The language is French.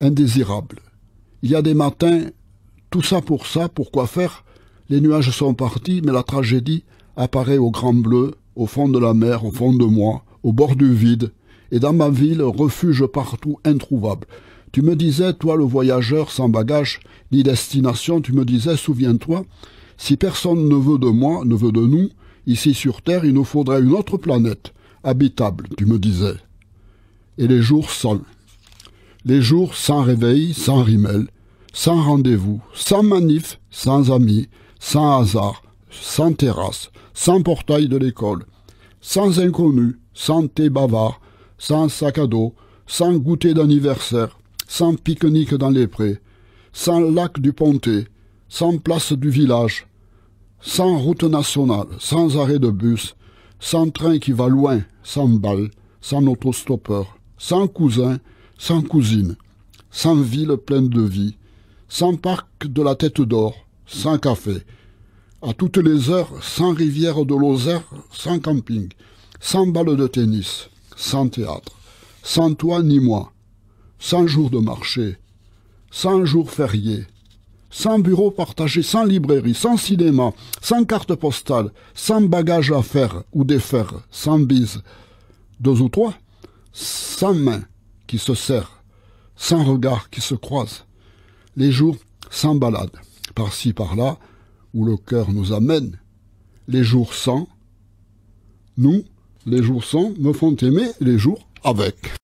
indésirable. Il y a des matins, tout ça pour ça, pourquoi faire Les nuages sont partis, mais la tragédie apparaît au grand bleu, au fond de la mer, au fond de moi, au bord du vide, et dans ma ville, refuge partout introuvable. Tu me disais, toi le voyageur sans bagage, ni destination, tu me disais, souviens-toi, si personne ne veut de moi, ne veut de nous, ici sur Terre, il nous faudrait une autre planète, habitable, tu me disais. Et les jours sont les jours sans réveil, sans rimel, sans rendez-vous, sans manif, sans amis, sans hasard, sans terrasse, sans portail de l'école, sans inconnu, sans thé bavard, sans sac à dos, sans goûter d'anniversaire, sans pique-nique dans les prés, sans lac du Pontet, sans place du village, sans route nationale, sans arrêt de bus, sans train qui va loin, sans balle, sans autostoppeur, sans cousin, sans cousine, sans ville pleine de vie, sans parc de la tête d'or, sans café, à toutes les heures, sans rivière de Lozère, sans camping, sans balle de tennis, sans théâtre, sans toi ni moi, sans jour de marché, sans jour férié, sans bureau partagé, sans librairie, sans cinéma, sans carte postale, sans bagage à faire ou défaire, sans bise, deux ou trois, sans main, qui se serrent, sans regard, qui se croisent, les jours sans balade, par-ci par-là, où le cœur nous amène, les jours sans, nous, les jours sans me font aimer les jours avec.